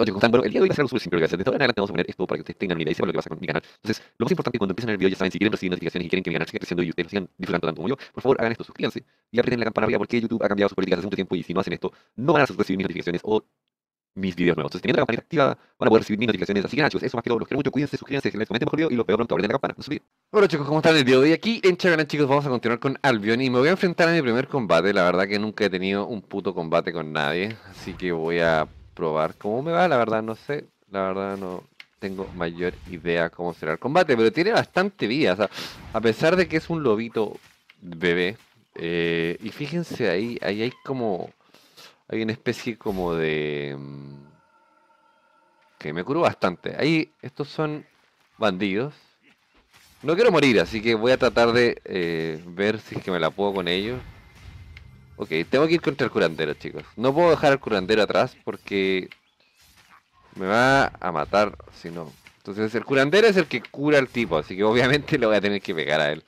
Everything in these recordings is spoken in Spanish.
Oye, están? bueno, el día de hoy va a ser algo súper simple, gracias. De ahora en adelante vamos a poner esto para que ustedes tengan una idea y sepan lo que pasa con mi canal. Entonces, lo más importante es cuando empiecen el video, ya saben, si quieren recibir notificaciones y quieren que mi canal siga creciendo y ustedes lo sigan disfrutando tanto como yo, por favor hagan esto, suscríbanse y aprieten la campana arriba porque YouTube ha cambiado sus políticas hace mucho tiempo y si no hacen esto, no van a recibir mis notificaciones o mis videos nuevos. Entonces, teniendo la campanita activada, van a poder recibir mis notificaciones. Así que nada, chicos, eso más que todo. Los quiero mucho. Cuídense, suscríbanse, les comenten mejor video y los peor, pronto. Abren la campana. No Hola chicos, ¿cómo están el día de hoy? Aquí en Channel, chicos, vamos a continuar con Albion y me voy a enfrentar a mi primer combate. La verdad que nunca he tenido un puto combate con nadie, así que voy a probar cómo me va, la verdad no sé, la verdad no tengo mayor idea cómo será el combate, pero tiene bastante vida, a pesar de que es un lobito bebé, eh, y fíjense ahí, ahí hay como, hay una especie como de... Mm, que me curó bastante, ahí estos son bandidos, no quiero morir, así que voy a tratar de eh, ver si es que me la puedo con ellos. Ok, tengo que ir contra el curandero, chicos. No puedo dejar al curandero atrás porque me va a matar si no. Entonces el curandero es el que cura al tipo, así que obviamente lo voy a tener que pegar a él.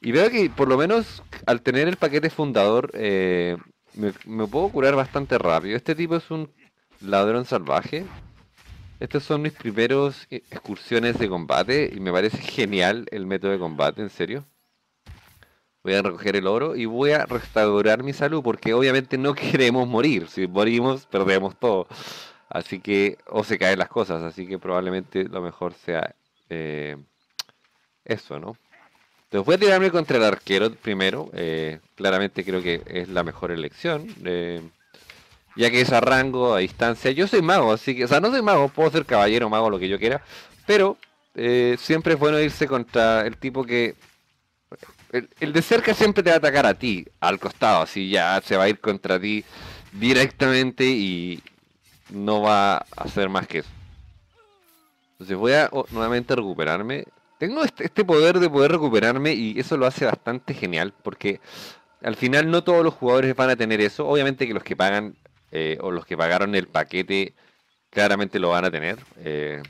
Y veo que por lo menos al tener el paquete fundador eh, me, puedo curar bastante rápido. Este tipo es un ladrón salvaje. Estas son mis primeros eh, excursiones de combate y me parece genial el método de combate, en serio voy a recoger el oro y voy a restaurar mi salud, porque obviamente no queremos morir. Si morimos, perdemos todo. Así que, o se caen las cosas, así que probablemente lo mejor sea eh, eso, ¿no? Entonces voy a tirarme contra el arquero primero. Eh, claramente creo que es la mejor elección. Eh, ya que es a rango, a distancia. Yo soy mago, así que, o sea, no soy mago, puedo ser caballero, mago, lo que yo quiera. Pero siempre es bueno irse contra el tipo que el, de cerca siempre te va a atacar a ti, al costado, así ya se va a ir contra ti directamente y no va a hacer más que eso. Entonces voy a oh, nuevamente recuperarme. Tengo este, este, poder de poder recuperarme y eso lo hace bastante genial porque al final no todos los jugadores van a tener eso. Obviamente que los que pagan eh, o los que pagaron el paquete claramente lo van a tener. Eh,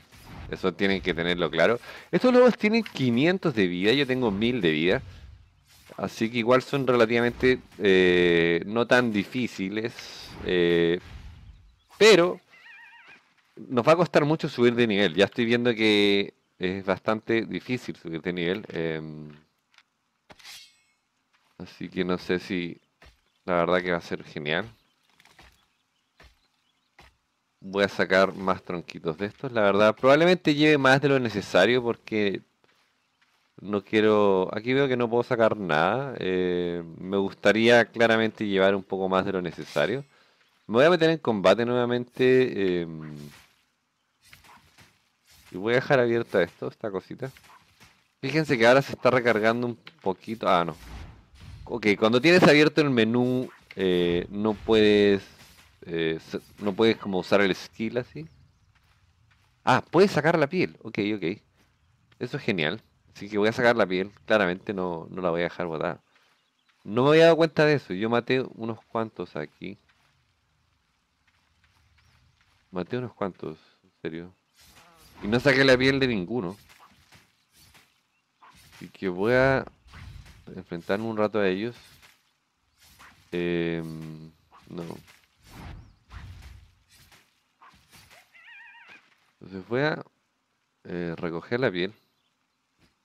eso tienen que tenerlo claro. Estos lobos tienen 500 de vida, yo tengo 1000 de vida. Así que igual son relativamente eh, no tan difíciles. Eh, pero nos va a costar mucho subir de nivel. Ya estoy viendo que es bastante difícil subir de nivel. Em, así que no sé si la verdad que va a ser genial. Voy a sacar más tronquitos de estos. La verdad, probablemente lleve más de lo necesario porque no quiero, aquí veo que no puedo sacar nada. Eh, me gustaría claramente llevar un poco más de lo necesario. Me voy a meter en combate nuevamente. Em, y voy a dejar abierta esto, esta cosita. Fíjense que ahora se está recargando un poquito. Ah, no. Ok, cuando tienes abierto el menú, eh, no puedes... Eh, no puedes como usar el skill así. Ah, puedes sacar la piel. Ok, ok. Eso es genial. Así que voy a sacar la piel, claramente no, la voy a dejar botada. No me había dado cuenta de eso, yo maté unos cuantos aquí. Maté unos cuantos, en serio. Y no saqué la piel de ninguno. Así que voy a enfrentarme un rato a ellos. Em, no. Entonces voy a eh, recoger la piel.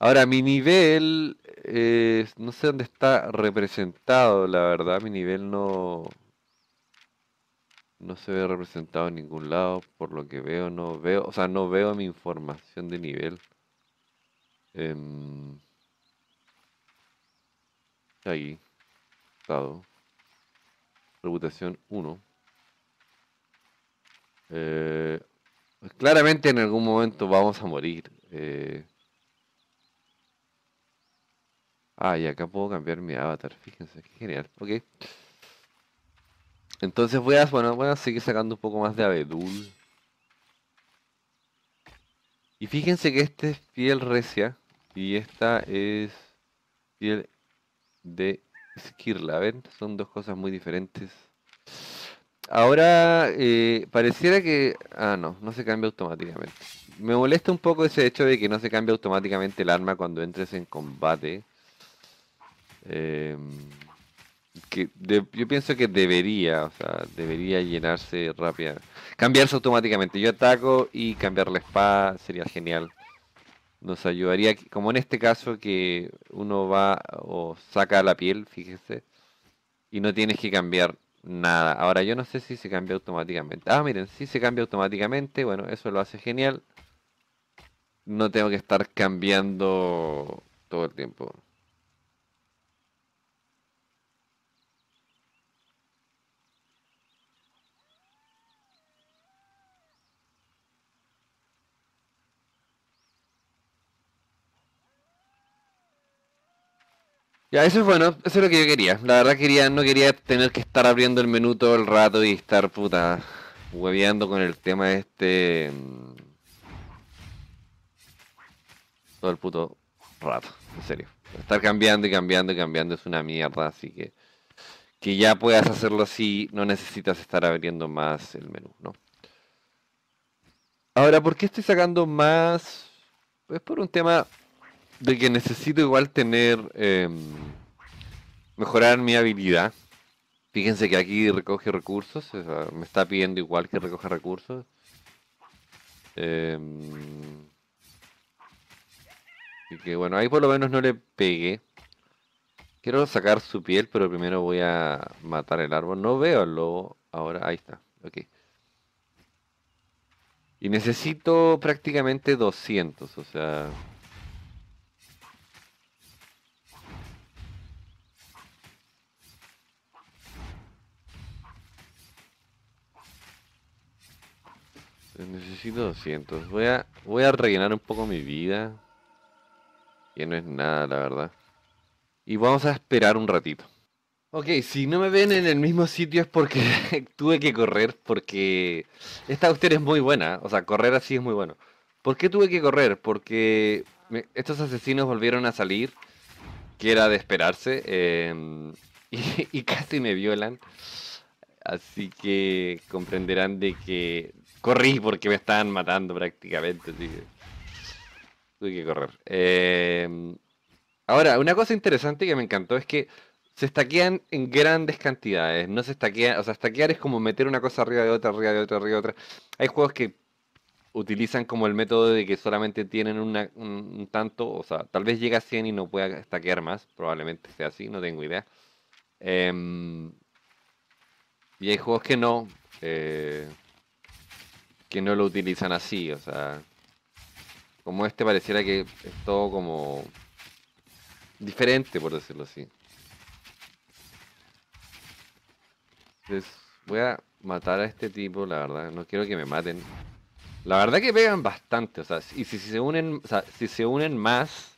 Ahora, mi nivel, eh, no sé dónde está representado, la verdad, mi nivel no, no se ve representado en ningún lado, por lo que veo, no veo, o sea, no veo mi información de nivel. Em, ahí, reputación 1. Eh, claramente en algún momento vamos a morir. Eh, Ah, y acá puedo cambiar mi avatar, fíjense, qué genial, ok. Entonces voy a, bueno, voy seguir sacando un poco más de abedul. Y fíjense que este es piel recia y esta es piel de esquirla, ¿ven? Son dos cosas muy diferentes. Ahora, eh, pareciera que... Ah, no, no se cambia automáticamente. Me molesta un poco ese hecho de que no se cambie automáticamente el arma cuando entres en combate. Em, yo pienso que debería, o sea, debería llenarse rápida. Cambiarse automáticamente. Yo ataco y cambiar la espada sería genial. Nos ayudaría, como en este caso que uno va o saca la piel, fíjese, y no tienes que cambiar nada. Ahora yo no sé si se cambia automáticamente. Ah, miren, si se cambia automáticamente, bueno, eso lo hace genial. No tengo que estar cambiando todo el tiempo. Ya, eso es bueno, eso es lo que yo quería. La verdad quería, no quería tener que estar abriendo el menú todo el rato y estar puta hueveando con el tema este mm, todo el puto rato, en serio. Estar cambiando y cambiando y cambiando es una mierda, así que que ya puedas hacerlo así, no necesitas estar abriendo más el menú, ¿no? Ahora, ¿por qué estoy sacando más? Es pues por un tema de que necesito igual tener, em, mejorar mi habilidad. Fíjense que aquí recoge recursos, me está pidiendo igual que recoja recursos. Em, y que bueno, ahí por lo menos no le pegué. Quiero sacar su piel, pero primero voy a matar el árbol. No veo al lobo ahora. Ahí está. Ok. Y necesito prácticamente 200, o sea... Necesito 200. Voy a, voy a rellenar un poco mi vida. Que no es nada, la verdad. Y vamos a esperar un ratito. Ok, si no me ven en el mismo sitio es porque tuve que correr, porque esta usted es muy buena, o sea, correr así es muy bueno. ¿Por qué tuve que correr? Porque estos asesinos volvieron a salir, que era de esperarse, em, y, y casi me violan. Así que comprenderán de que corrí porque me estaban matando prácticamente, así que tuve que correr. Em, ahora, una cosa interesante que me encantó es que se estaquean en grandes cantidades, no se estaquean, o sea, estaquear es como meter una cosa arriba de otra, arriba de otra, arriba de otra. Hay juegos que utilizan como el método de que solamente tienen un, tanto, o sea, tal vez llega a 100 y no pueda estaquear más, probablemente sea así, no tengo idea. Em, y hay juegos que no. Eh, que no lo utilizan así, o sea, como este pareciera que es todo como diferente, por decirlo así. Entonces, voy a matar a este tipo, la verdad, no quiero que me maten. La verdad que pegan bastante, o sea, y si, se unen, si se unen más,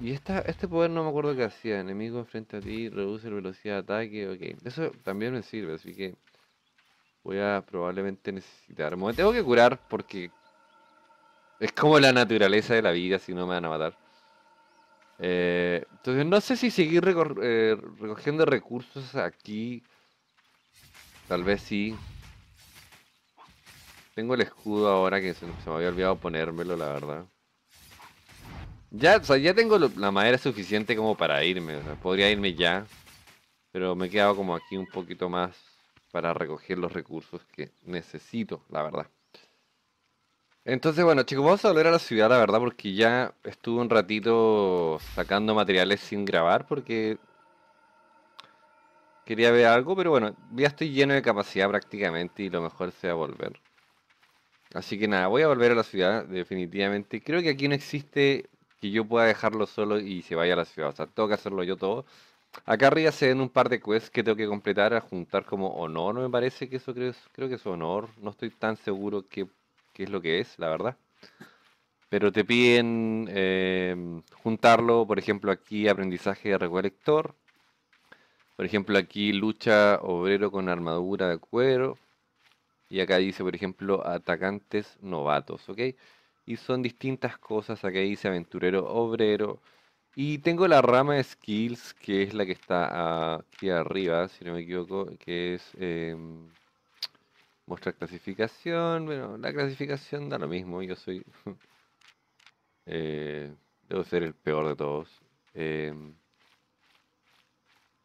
Y esta, este poder no me acuerdo qué hacía. Enemigo frente a ti, reduce la velocidad de ataque. Ok, eso también me sirve, así que voy a probablemente necesitar. Me tengo que curar porque es como la naturaleza de la vida, si no me van a matar. Eh, entonces no sé si seguir eh, recogiendo recursos aquí. Tal vez sí. Tengo el escudo ahora que se me había olvidado ponérmelo, la verdad. Ya, o sea, ya tengo la madera suficiente como para irme. podría irme ya. Pero me he quedado como aquí un poquito más para recoger los recursos que necesito, la verdad. Entonces, bueno, chicos, vamos a volver a la ciudad, la verdad, porque ya estuve un ratito sacando materiales sin grabar, porque quería ver algo, pero bueno, ya estoy lleno de capacidad prácticamente y lo mejor sea volver. Así que nada, voy a volver a la ciudad, definitivamente. Creo que aquí no existe que yo pueda dejarlo solo y se vaya a la ciudad. O sea, tengo que hacerlo yo todo. Acá arriba se ven un par de quests que tengo que completar a juntar como honor, me parece que eso creo, creo que es honor. No estoy tan seguro qué, es lo que es, la verdad. Pero te piden em, juntarlo, por ejemplo, aquí aprendizaje de recolector. Por ejemplo, aquí lucha obrero con armadura de cuero. Y acá dice, por ejemplo, atacantes novatos, ¿ok? y son distintas cosas. Acá dice aventurero, obrero. Y tengo la rama de skills, que es la que está aquí arriba, si no me equivoco, que es Muestra em, clasificación. Bueno, la clasificación da lo mismo, yo soy... Eh, debo ser el peor de todos. Em,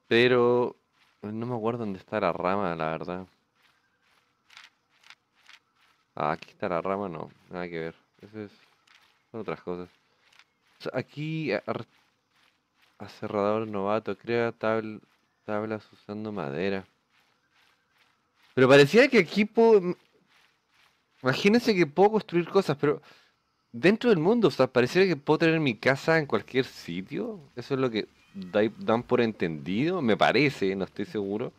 pero no me acuerdo dónde está la rama, la verdad. Ah, aquí está la rama, no, nada que ver es. son otras cosas. aquí, Acerrador novato, crea tablas usando madera. Pero parecía que aquí puedo... Imagínense que puedo construir cosas, pero dentro del mundo, o sea, pareciera que puedo tener mi casa en cualquier sitio. Eso es lo que dan por entendido, me parece, no estoy seguro.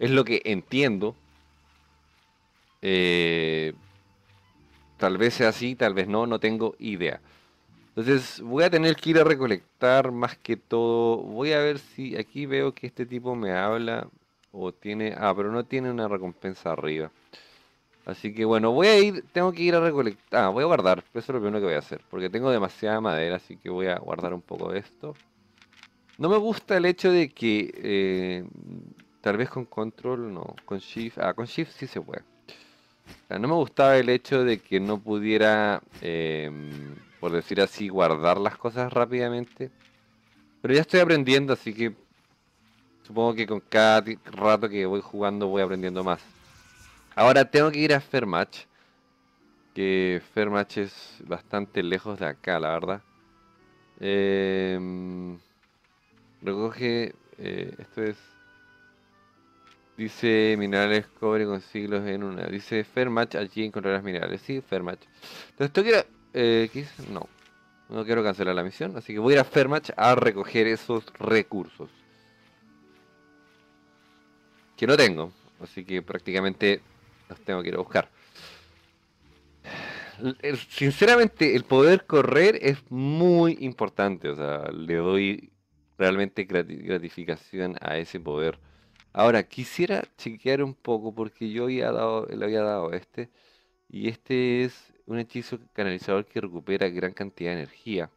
Es lo que entiendo. Eh, Tal vez sea así, tal vez no, no tengo idea. Entonces voy a tener que ir a recolectar más que todo. Voy a ver si aquí veo que este tipo me habla o tiene... Ah, pero no tiene una recompensa arriba. Así que bueno, voy a ir, tengo que ir a recolectar. Ah, voy a guardar, eso es lo primero que voy a hacer. Porque tengo demasiada madera, así que voy a guardar un poco de esto. No me gusta el hecho de que... Eh, tal vez con control, no. Con shift. Ah, con shift sí se puede no me gustaba el hecho de que no pudiera, em, por decir así, guardar las cosas rápidamente. Pero ya estoy aprendiendo, así que supongo que con cada rato que voy jugando voy aprendiendo más. Ahora tengo que ir a Fermatch. Que Fermatch es bastante lejos de acá, la verdad. Em, recoge... Eh, esto es... Dice minerales cobre con siglos en una. Dice Fermatch, allí encontrarás minerales. Sí, Fermatch. Entonces tú quiero... Eh, ¿qué no. No quiero cancelar la misión, así que voy a ir a a recoger esos recursos. Que no tengo, así que prácticamente los tengo que ir a buscar. Sinceramente, el poder correr es muy importante, o sea, le doy realmente gratificación a ese poder. Ahora, quisiera chequear un poco porque yo había dado, le había dado este. Y este es un hechizo canalizador que recupera gran cantidad de energía.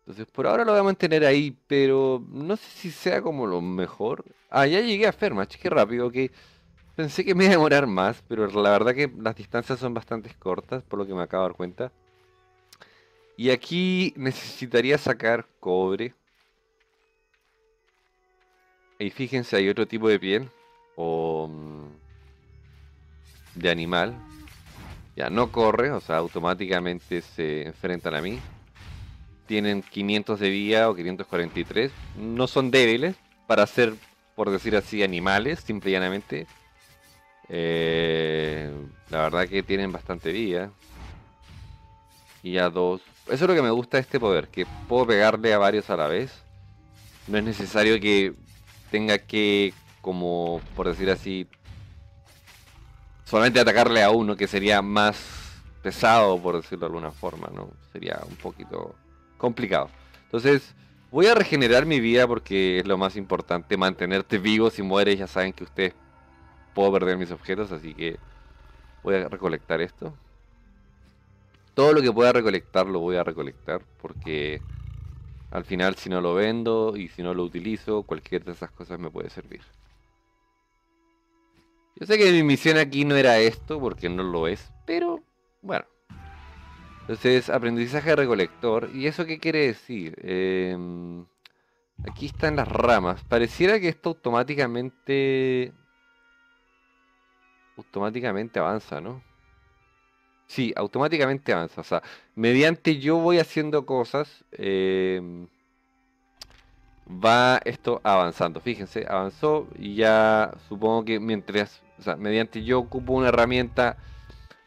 Entonces, por ahora lo voy a mantener ahí, pero no sé si sea como lo mejor. Ah, ya llegué a Ferma, cheque rápido, que pensé que me iba a demorar más, pero la verdad que las distancias son bastante cortas, por lo que me acabo de dar cuenta. Y aquí necesitaría sacar cobre. Y fíjense, hay otro tipo de piel o mm, de animal. Ya no corre, o sea, automáticamente se enfrentan a mí. Tienen 500 de vida o 543. No son débiles para ser, por decir así, animales, simple y llanamente. Eh, la verdad que tienen bastante vida. Y a dos. Eso es lo que me gusta de este poder, que puedo pegarle a varios a la vez. No es necesario que tenga que, como por decir así, solamente atacarle a uno, que sería más pesado, por decirlo de alguna forma, ¿no? Sería un poquito complicado. Entonces, voy a regenerar mi vida porque es lo más importante, mantenerte vivo. Si mueres, ya saben que usted puedo perder mis objetos, así que voy a recolectar esto. Todo lo que pueda recolectar lo voy a recolectar porque al final, si no lo vendo y si no lo utilizo, cualquier de esas cosas me puede servir. Yo sé que mi misión aquí no era esto, porque no lo es, pero bueno. Entonces, aprendizaje recolector. ¿Y eso qué quiere decir? Em, aquí están las ramas. Pareciera que esto automáticamente... Automáticamente avanza, ¿no? Sí, automáticamente avanza. O sea, mediante yo voy haciendo cosas, em, va esto avanzando. Fíjense, avanzó y ya supongo que mientras, o sea, mediante yo ocupo una herramienta,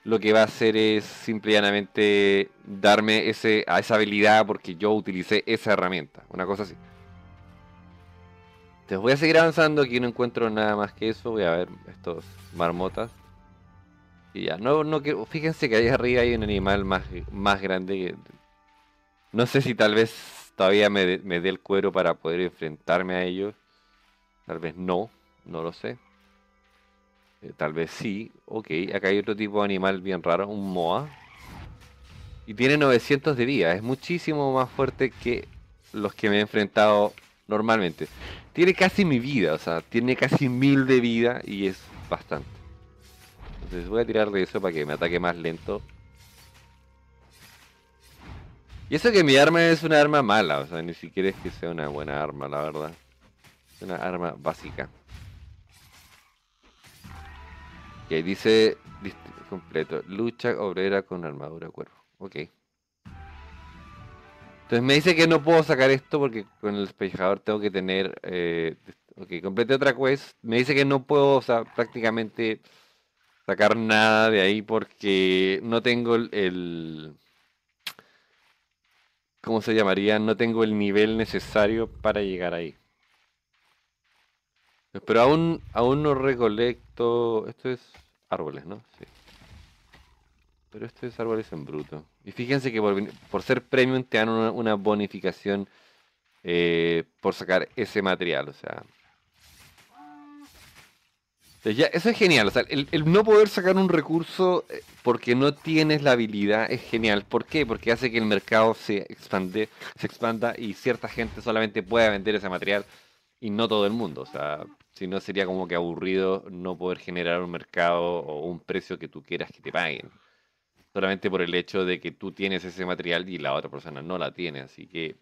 lo que va a hacer es simplemente darme ese, a esa habilidad porque yo utilicé esa herramienta. Una cosa así. Entonces voy a seguir avanzando, aquí no encuentro nada más que eso. Voy a ver estos marmotas. Y ya, no, no que, fíjense que ahí arriba hay un animal más, más grande que... No sé si tal vez todavía me, dé el cuero para poder enfrentarme a ellos. Tal vez no, no lo sé. Eh, tal vez sí. Ok, acá hay otro tipo de animal bien raro, un moa. Y tiene 900 de vida, es muchísimo más fuerte que los que me he enfrentado normalmente. Tiene casi mi vida, o sea, tiene casi mil de vida y es bastante. Entonces voy a tirar de eso para que me ataque más lento. Y eso que mi arma es una arma mala, o sea, ni siquiera es que sea una buena arma, la verdad. Es una arma básica. Y ahí dice completo, lucha obrera con armadura cuerpo. Ok. Entonces me dice que no puedo sacar esto porque con el espejador tengo que tener... Eh, ok, complete otra quest. Me dice que no puedo, o sea, prácticamente sacar nada de ahí porque no tengo el, ¿cómo se llamaría? No tengo el nivel necesario para llegar ahí. Pero aún, aún no recolecto... Esto es árboles, ¿no? Sí. Pero esto es árboles en bruto. Y fíjense que por, ser premium te dan una, bonificación eh, por sacar ese material. O sea, eso es genial. O sea, el, el, no poder sacar un recurso eh, porque no tienes la habilidad es genial. ¿Por qué? Porque hace que el mercado se expande, se expanda y cierta gente solamente pueda vender ese material y no todo el mundo. O sea, si no sería como que aburrido no poder generar un mercado o un precio que tú quieras que te paguen. Solamente por el hecho de que tú tienes ese material y la otra persona no la tiene. Así que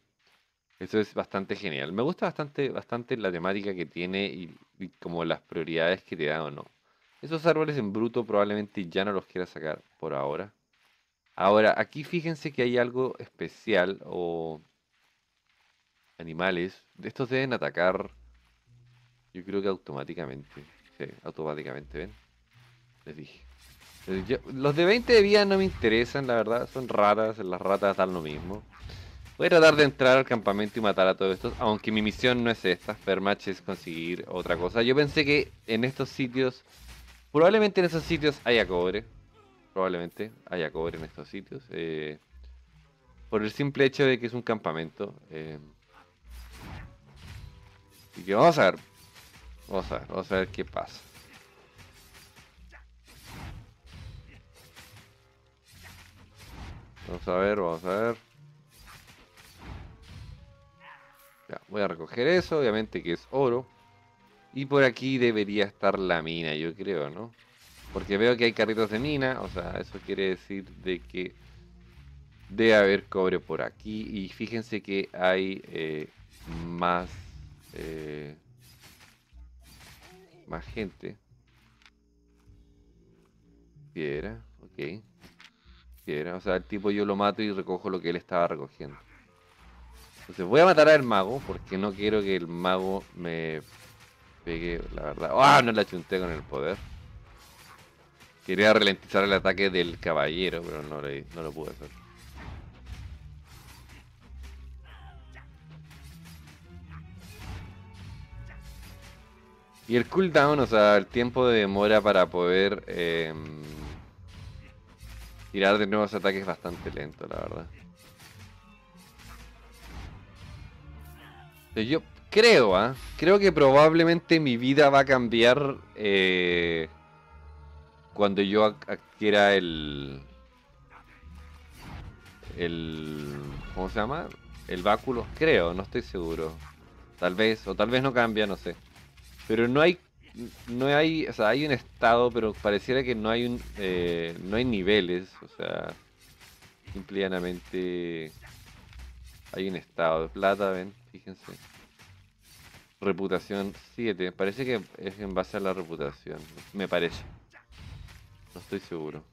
eso es bastante genial. Me gusta bastante, bastante la temática que tiene y, como las prioridades que te da o no. Esos árboles en bruto probablemente ya no los quiera sacar por ahora. Ahora, aquí fíjense que hay algo especial o animales. Estos deben atacar, yo creo que automáticamente. Sí, automáticamente, ¿ven? Les dije. los de 20 de vida no me interesan, la verdad. Son ratas, las ratas dan lo mismo. Voy a tratar de entrar al campamento y matar a todos estos, aunque mi misión no es esta, Fermatch es conseguir otra cosa. Yo pensé que en estos sitios, probablemente en esos sitios haya cobre, probablemente haya cobre en estos sitios, eh, por el simple hecho de que es un campamento. Así eh, que vamos a ver, vamos a ver, vamos a ver qué pasa. Vamos a ver, vamos a ver. voy a recoger eso, obviamente que es oro. Y por aquí debería estar la mina, yo creo, ¿no? Porque veo que hay carritos de mina, o sea, eso quiere decir de que debe haber cobre por aquí. Y fíjense que hay eh, más, eh, más gente. Piedra, ok. Piedra, o sea, el tipo yo lo mato y recojo lo que él estaba recogiendo. Entonces voy a matar al mago porque no quiero que el mago me pegue, la verdad. ¡Ah! no la chunté con el poder. Quería ralentizar el ataque del caballero, pero no, lo pude hacer. Y el cooldown, o sea, el tiempo de demora para poder em, tirar de nuevos ataques es bastante lento, la verdad. Yo creo, ¿ah? Creo que probablemente mi vida va a cambiar eh, cuando yo adquiera el. El. ¿Cómo se llama? El báculo. Creo, no estoy seguro. Tal vez, o tal vez no cambia, no sé. Pero no hay. No hay. O sea, hay un estado, pero pareciera que no hay un. Eh, no hay niveles. O sea. Simplemente. Hay un estado de plata, ven fíjense. Reputación 7. Parece que es en base a la reputación. Me parece. No estoy seguro.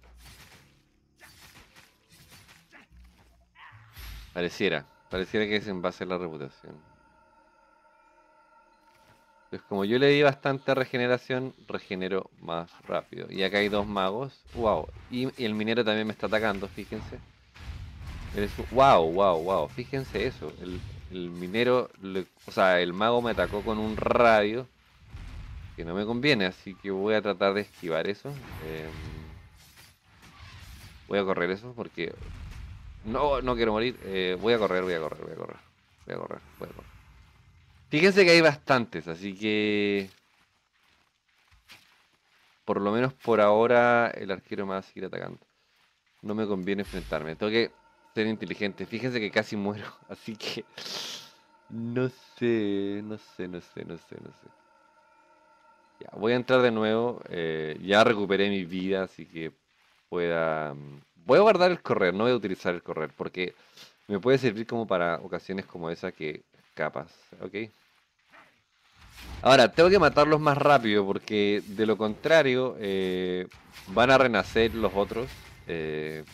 Pareciera. Pareciera que es en base a la reputación. Entonces, pues como yo le di bastante regeneración, regenero más rápido. Y acá hay dos magos. ¡Wow! Y, el minero también me está atacando, fíjense. ¡Wow, wow, wow! Fíjense eso. El, el minero, o sea, el mago me atacó con un radio que no me conviene, así que voy a tratar de esquivar eso. voy a correr eso porque no, no quiero morir. voy a correr, voy a correr, voy a correr, voy a correr, voy a correr. Fíjense que hay bastantes, así que por lo menos por ahora el arquero me va a seguir atacando. No me conviene enfrentarme. Tengo que ser inteligente. fíjense que casi muero, así que no sé, no sé, no sé, no sé, Ya, voy a entrar de nuevo. Eh, ya recuperé mi vida, así que pueda. Mm, voy a guardar el correr, no voy a utilizar el correr, porque me puede servir como para ocasiones como esa que capas, ¿ok? Ahora, tengo que matarlos más rápido porque de lo contrario eh, van a renacer los otros. Eh,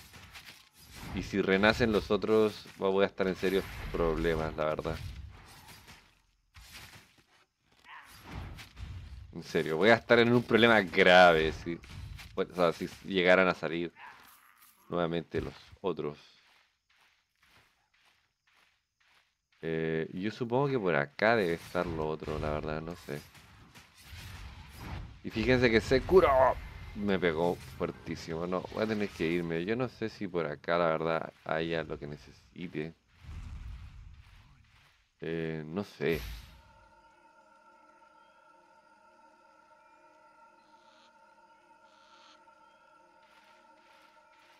y si renacen los otros, voy a estar en serios problemas, la verdad. En serio, voy a estar en un problema grave si, pues, o sea, si llegaran a salir nuevamente los otros. Eh, yo supongo que por acá debe estar lo otro, la verdad, no sé. Y fíjense que se curó me pegó fuertísimo. No, voy a tener que irme. Yo no sé si por acá, la verdad, haya lo que necesite. Eh, no sé.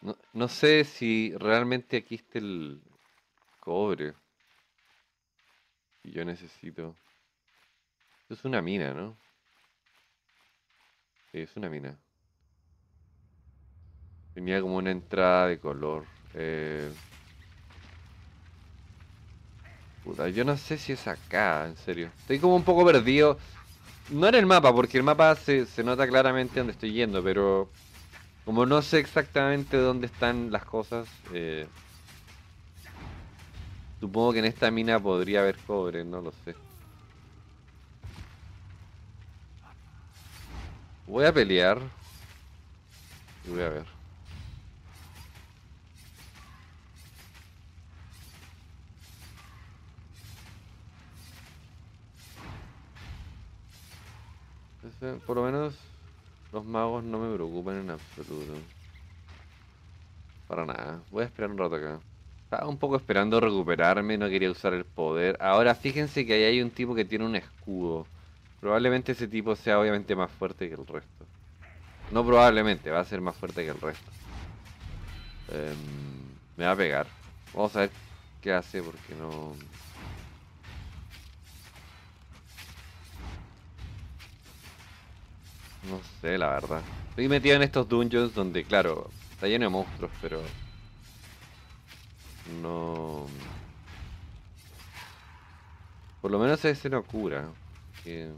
No, no sé si realmente aquí está el cobre. Y yo necesito... es una mina, ¿no? Sí, es una mina. Tenía como una entrada de color. Eh, puta, yo no sé si es acá, en serio. Estoy como un poco perdido. No en el mapa, porque el mapa se, nota claramente Donde estoy yendo, pero... Como no sé exactamente dónde están las cosas, eh, Supongo que en esta mina podría haber cobre, no lo sé. Voy a pelear. Y voy a ver. por lo menos los magos no me preocupan en absoluto. Para nada. Voy a esperar un rato acá. Estaba un poco esperando recuperarme, no quería usar el poder. Ahora fíjense que ahí hay un tipo que tiene un escudo. Probablemente ese tipo sea obviamente más fuerte que el resto. No probablemente, va a ser más fuerte que el resto. Em, me va a pegar. Vamos a ver qué hace porque no... No sé, la verdad. Estoy metido en estos dungeons donde, claro, está lleno de monstruos, pero... No... Por lo menos ese no cura. Que...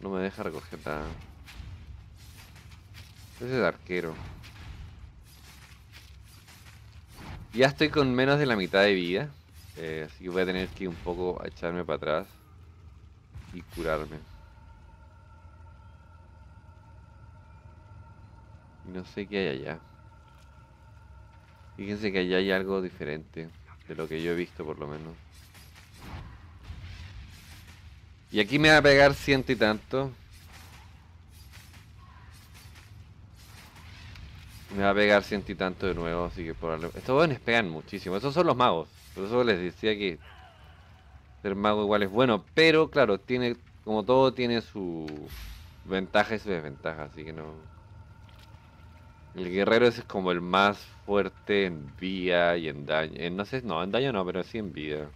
No me deja recoger nada. Ese es arquero. Ya estoy con menos de la mitad de vida. Eh, así que voy a tener que un poco echarme para atrás y curarme. no sé qué hay allá. Fíjense que allá hay algo diferente de lo que yo he visto por lo menos. Y aquí me va a pegar ciento y tanto. Me va a pegar ciento y tanto de nuevo, así que por Estos jóvenes pegan muchísimo. Esos son los magos. Por eso les decía que ser mago igual es bueno. Pero claro, tiene, como todo, tiene su ventaja y su desventaja. Así que no. El guerrero es como el más fuerte en vida y en daño. no sé, no, en daño no, pero sí en vida.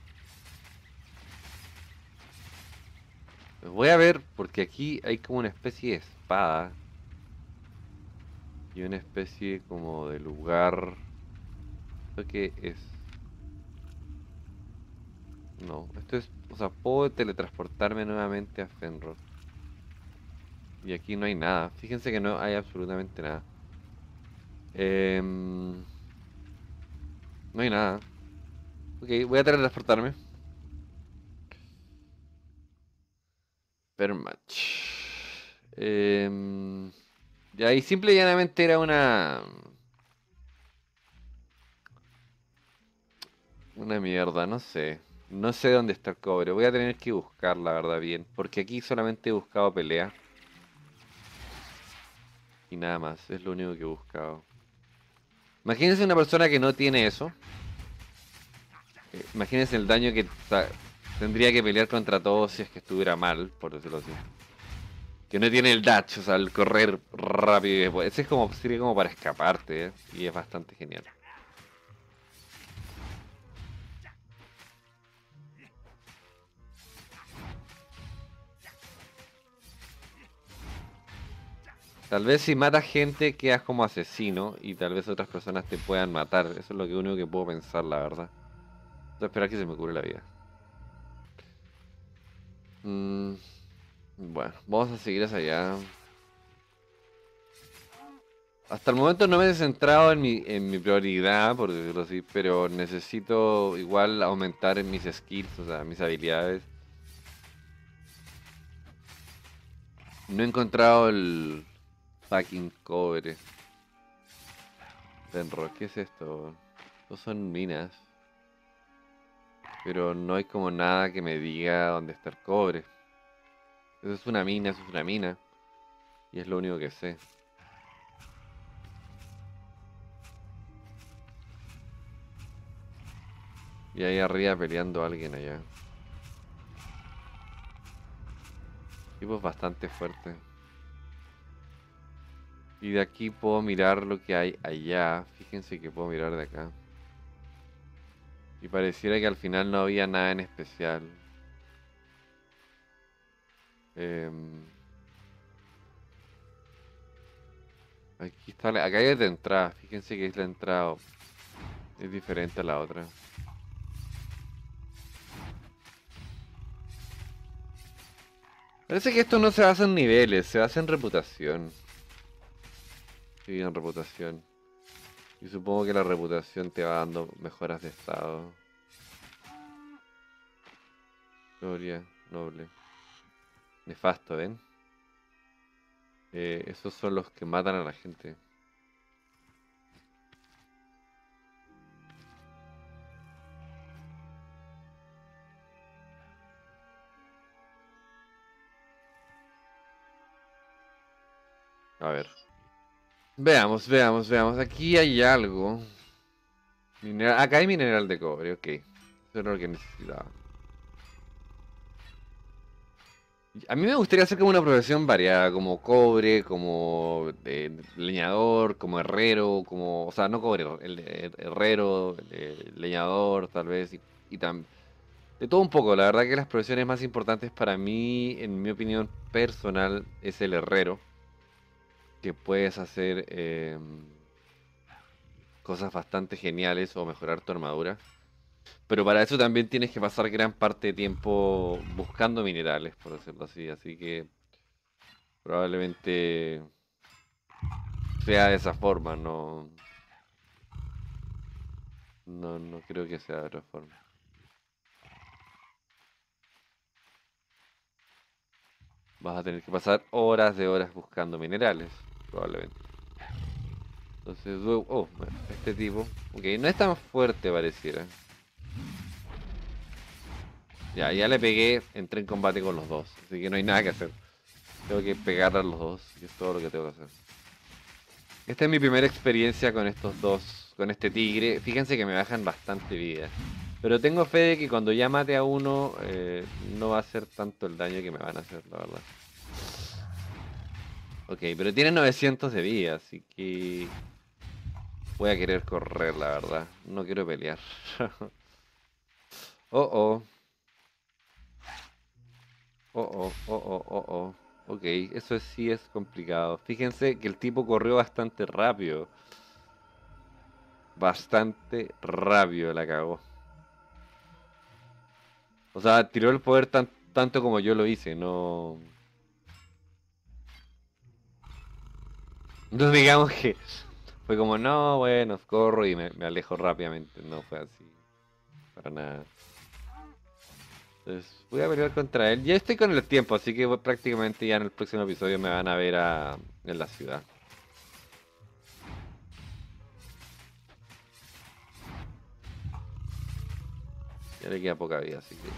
Voy a ver, porque aquí hay como una especie de espada. Y una especie como de lugar... ¿Esto qué es? No, esto es... O sea, puedo teletransportarme nuevamente a Fenrod Y aquí no hay nada. Fíjense que no hay absolutamente nada. Em, no hay nada. Ok, voy a teletransportarme. Permatch. Eh, em, y ahí simple y llanamente era una... Una mierda, no sé. No sé dónde está el cobre. Voy a tener que buscar, la verdad, bien. Porque aquí solamente he buscado pelea. Y nada más, es lo único que he buscado. Imagínense una persona que no tiene eso. Eh, imagínense el daño que tendría que pelear contra todos si es que estuviera mal, por decirlo así. Que no tiene el dash, o sea, el correr rápido y después. Ese es como, sirve como para escaparte, ¿eh? y es bastante genial. Tal vez si matas gente quedas como asesino y tal vez otras personas te puedan matar. Eso es lo único que puedo pensar, la verdad. Voy esperar que se me cure la vida. Mm, bueno, vamos a seguir hacia allá. Hasta el momento no me he centrado en mi, prioridad, por decirlo así, pero necesito igual aumentar mis skills, o sea, mis habilidades. No he encontrado el, fucking cobre. Tenro, ¿qué es esto? No son minas. Pero no hay como nada que me diga dónde está el cobre. Eso es una mina, eso es una mina. Y es lo único que sé. Y ahí arriba peleando a alguien allá. Tipo bastante fuerte. Y de aquí puedo mirar lo que hay allá. Fíjense que puedo mirar de acá. Y pareciera que al final no había nada en especial. Em, aquí está, la... acá hay de entrada. Fíjense que es la entrada. Es diferente a la otra. Parece que esto no se basa en niveles, se basa en reputación y reputación. Y supongo que la reputación te va dando mejoras de estado. Gloria, noble. Nefasto, ¿ven? Eh, esos son los que matan a la gente. A ver. Veamos, veamos, veamos. Aquí hay algo. Acá hay mineral de cobre, ok. Eso es lo que necesitaba. A mí me gustaría hacer como una profesión variada, como cobre, como eh, leñador, como herrero, como, o sea, no cobre, el, herrero, el, leñador, tal vez, y, y de todo un poco. La verdad que las profesiones más importantes para mí, en mi opinión personal, es el herrero que puedes hacer em, cosas bastante geniales o mejorar tu armadura. Pero para eso también tienes que pasar gran parte de tiempo buscando minerales, por decirlo así. Así que probablemente sea de esa forma, no. No, no creo que sea de otra forma. Vas a tener que pasar horas de horas buscando minerales probablemente. Entonces, oh, este tipo. Ok, no es tan fuerte pareciera. Ya, ya le pegué, entré en combate con los dos, así que no hay nada que hacer. Tengo que pegar a los dos, Que es todo lo que tengo que hacer. Esta es mi primera experiencia con estos dos, con este tigre. Fíjense que me bajan bastante vida. Pero tengo fe de que cuando ya mate a uno, eh, no va a ser tanto el daño que me van a hacer, la verdad. Ok, pero tiene 900 de vida, así que... Voy a querer correr, la verdad. No quiero pelear. oh, oh. Oh, oh, oh, oh, oh, oh. Ok, eso sí es complicado. Fíjense que el tipo corrió bastante rápido. Bastante rápido la cagó. O sea, tiró el poder tanto como yo lo hice, no... Entonces digamos que fue como, no, bueno, corro y me, alejo rápidamente. No fue así. Para nada. Entonces voy a pelear contra él. Ya estoy con el tiempo, así que prácticamente ya en el próximo episodio me van a ver a, en la ciudad. Ya le queda poca vida, así que...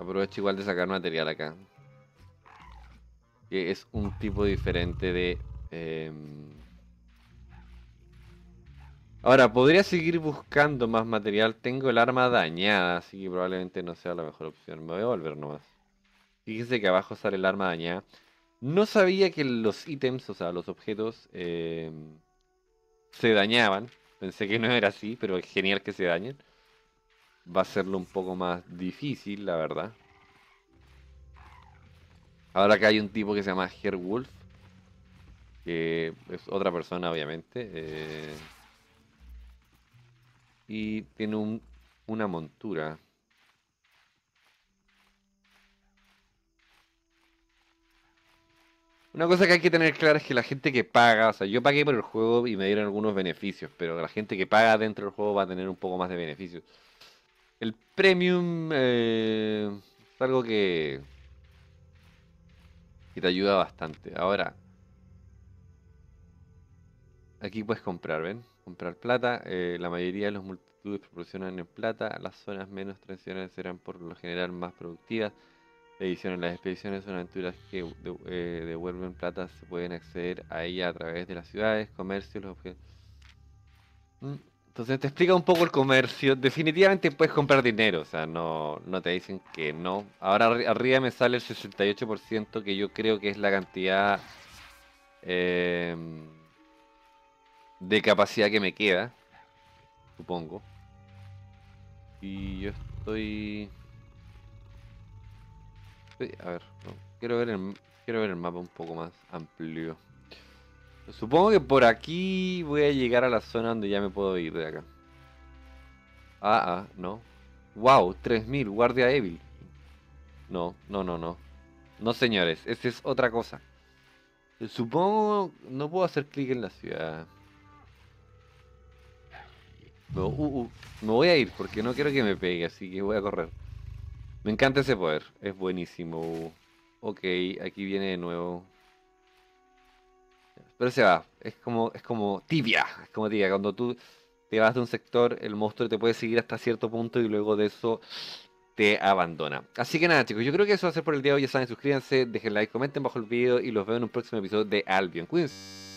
Aprovecho igual de sacar material acá. Que es un tipo diferente de Em, ahora, podría seguir buscando más material. Tengo el arma dañada, así que probablemente no sea la mejor opción. Me voy a volver nomás. Fíjense que abajo sale el arma dañada. No sabía que los ítems, o sea, los objetos, em, se dañaban. Pensé que no era así, pero es genial que se dañen. Va a serlo un poco más difícil, la verdad. Ahora que hay un tipo que se llama Herwolf que eh, es otra persona obviamente, eh, y tiene un, una montura. Una cosa que hay que tener clara es que la gente que paga, o sea, yo pagué por el juego y me dieron algunos beneficios, pero la gente que paga dentro del juego va a tener un poco más de beneficios. El premium eh, es algo que, que te ayuda bastante. Ahora, Aquí puedes comprar, ¿ven? Comprar plata. Eh, la mayoría de los multitudes proporcionan en plata. Las zonas menos tradicionales serán por lo general más productivas. Ediciones, las expediciones son aventuras que eh, devuelven plata. Se pueden acceder a ella a través de las ciudades, comercio, los objetos. Mm, entonces te explica un poco el comercio. Definitivamente puedes comprar dinero, o sea, no, no te dicen que no. Ahora arriba me sale el 68% que yo creo que es la cantidad... Eh, de capacidad que me queda, supongo. Y yo estoy... a ver, quiero, ver el, quiero ver el mapa un poco más amplio. Supongo que por aquí voy a llegar a la zona donde ya me puedo ir de acá. Ah, ah, no. Wow, 3000, guardia débil No, no, no, no. No, señores, esa es otra cosa. Supongo no puedo hacer clic en la ciudad me voy a ir porque no quiero que me pegue, así que voy a correr. Me encanta ese poder, es buenísimo. Ok, aquí viene de nuevo. Pero se va, es como, es como tibia, es como tibia. Cuando tú te vas de un sector, el monstruo te puede seguir hasta cierto punto y luego de eso te abandona. Así que nada, chicos, yo creo que eso va a ser por el día de hoy. Ya saben, suscríbanse, dejen like, comenten bajo el video y los veo en un próximo episodio de Albion Queens.